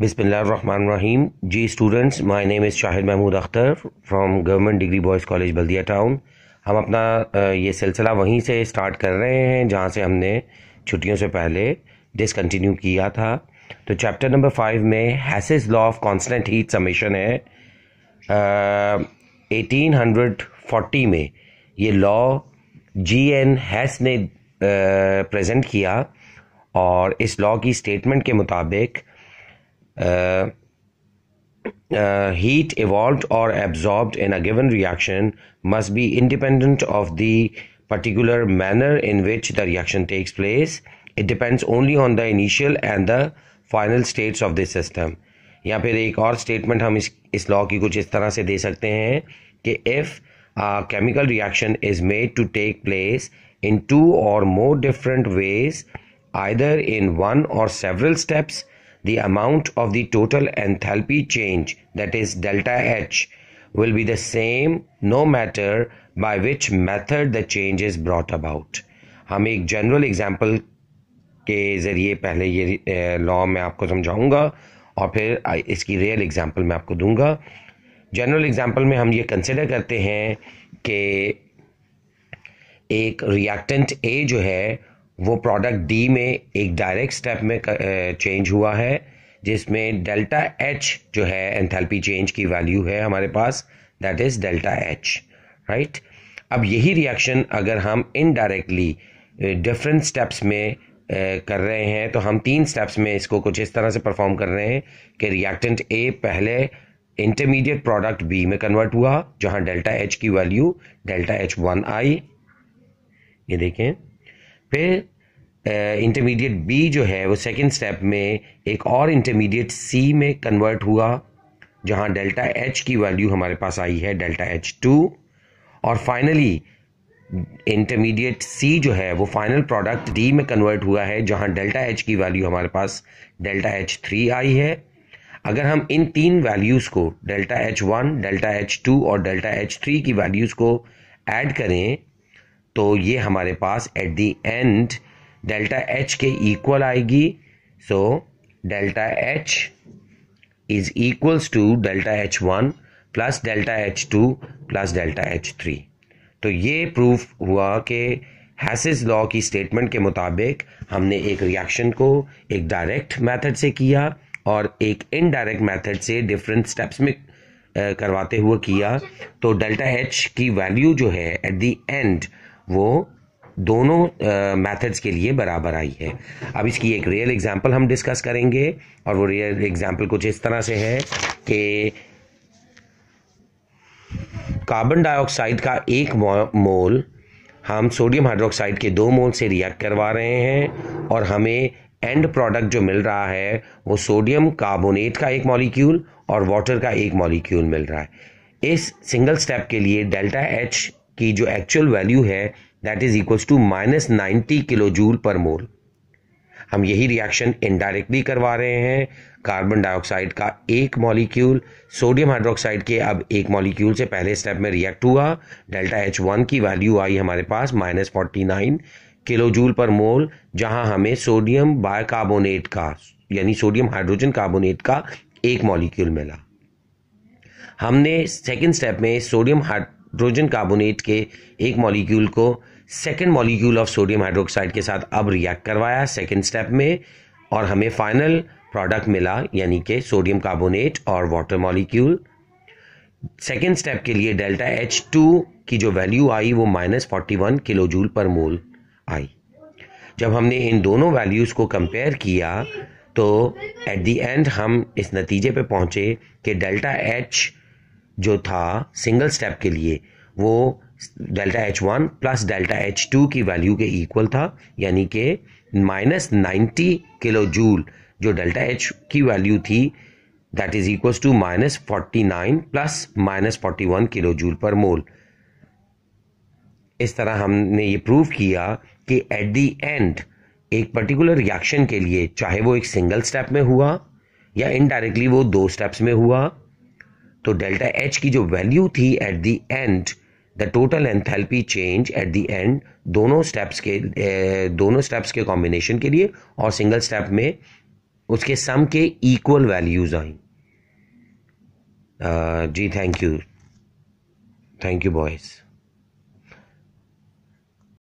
रहीम जी students my name is Shahid Mahmood Akhtar from government degree boys college Baldia town हम अपना ये सिलसिला वहीं से स्टार्ट कर रहे हैं जहाँ से हमने छुट्टियों से पहले डिसकन्टिन्यू किया था तो चैप्टर नंबर फाइव में Hess's law of constant heat summation है एटीन हंड्रेड फोर्टी में ये लॉ जी एन हैस ने प्रजेंट किया और इस लॉ की स्टेटमेंट के मुताबिक heat evolved or absorbed in a given reaction must be independent of the particular manner in which the reaction takes place. It depends only on the initial and the final states of this system. या फिर एक और statement हम इस इस law की कुछ इस तरह से दे सकते हैं कि if chemical reaction is made to take place in two or more different ways either in one or several steps the amount of the total enthalpy change that is delta H will be the same no matter by which method the change is brought about. हम एक general example के ज़रिए पहले ये law मैं आपको समझाऊंगा और फिर इसकी रियल एग्जाम्पल मैं आपको दूंगा जनरल एग्जाम्पल में हम ये कंसिडर करते हैं कि एक रिएक्टेंट ए जो है वो प्रोडक्ट डी में एक डायरेक्ट स्टेप में चेंज हुआ है जिसमें डेल्टा एच जो है एंथैल्पी चेंज की वैल्यू है हमारे पास that is delta H right अब यही रिएक्शन अगर हम इनडायरेक्टली डिफरेंट स्टेप्स में कर रहे हैं तो हम तीन स्टेप्स में इसको कुछ इस तरह से परफॉर्म कर रहे हैं कि रिएक्टेंट ए पहले इंटरमीडिएट प्रोडक्ट बी में कन्वर्ट हुआ जहां डेल्टा एच की वैल्यू डेल्टा एच वन आई ये देखें फिर इंटरमीडिएट बी जो है वो सेकेंड स्टेप में एक और इंटरमीडिएट सी में कन्वर्ट हुआ जहाँ डेल्टा एच की वैल्यू हमारे पास आई है डेल्टा एच टू और फाइनली इंटरमीडिएट सी जो है वो फाइनल प्रोडक्ट डी में कन्वर्ट हुआ है जहाँ डेल्टा एच की वैल्यू हमारे पास डेल्टा एच थ्री आई है अगर हम इन तीन वैल्यूज़ को delta H one delta H two और डेल्टा एच थ्री की वैल्यूज़ को ऐड करें तो ये हमारे पास at the end delta H के इक्वल आएगी so delta H is equals to delta H one plus delta H two plus delta H three तो ये प्रूफ हुआ कि हैसेज लॉ की स्टेटमेंट के मुताबिक हमने एक रिएक्शन को एक डायरेक्ट मेथड से किया और एक इनडायरेक्ट मेथड से डिफरेंट स्टेप्स में करवाते हुए किया तो डेल्टा एच की वैल्यू जो है एट द एंड वो दोनों मेथड्स के लिए बराबर आई है अब इसकी एक रियल एग्जांपल हम डिस्कस करेंगे और वो रियल एग्जांपल कुछ इस तरह से है कि कार्बन डाइऑक्साइड का एक मोल हम सोडियम हाइड्रोक्साइड के दो मोल से रिएक्ट करवा रहे हैं और हमें एंड प्रोडक्ट जो मिल रहा है वो सोडियम कार्बोनेट का एक मॉलिक्यूल और वाटर का एक मॉलिक्यूल मिल रहा है इस सिंगल स्टेप के लिए डेल्टा एच की जो एक्चुअल वैल्यू है that is equals to minus ninety kilojoule per mole हम यही रिएक्शन इनडायरेक्टली करवा रहे हैं कार्बन डाइऑक्साइड का एक मॉलिक्यूल सोडियम हाइड्रोक्साइड के अब एक मॉलिक्यूल से पहले स्टेप में रिएक्ट हुआ डेल्टा एच वन की वैल्यू आई हमारे पास minus forty nine kilojoule per mole जहां हमें सोडियम बायकार्बोनेट का यानी सोडियम हाइड्रोजन कार्बोनेट का एक मॉलिक्यूल मिला हमने सेकेंड स्टेप में सोडियम हाइड्रोजन कार्बोनेट के एक मॉलिक्यूल को second molecule of sodium hydroxide के साथ अब रिएक्ट करवाया सेकेंड स्टेप में और हमें फाइनल प्रोडक्ट मिला यानी कि सोडियम कार्बोनेट और वाटर मॉलिक्यूल सेकेंड स्टेप के लिए डेल्टा एच टू की जो वैल्यू आई वो minus forty one kilojoule per mole आई जब हमने इन दोनों वैल्यूज़ को कंपेयर किया तो एट दी एंड हम इस नतीजे पे पहुंचे कि डेल्टा एच जो था सिंगल स्टेप के लिए वो delta H one plus delta H two की वैल्यू के इक्वल था यानी कि माइनस नाइन्टी किलो जूल जो डेल्टा एच की वैल्यू थी that is equal to minus forty nine plus minus forty one kilojoule per mole इस तरह हमने ये प्रूव किया कि एट दी एंड एक पर्टिकुलर रिएक्शन के लिए चाहे वो एक सिंगल स्टेप में हुआ या इनडायरेक्टली वो दो स्टेप्स में हुआ तो डेल्टा एच की जो वैल्यू थी at the end the total enthalpy change at the end दोनों स्टेप्स के दोनों स्टेप्स के कॉम्बिनेशन के लिए और सिंगल स्टेप में उसके सम के इक्वल वैल्यूज आई जी thank you thank you boys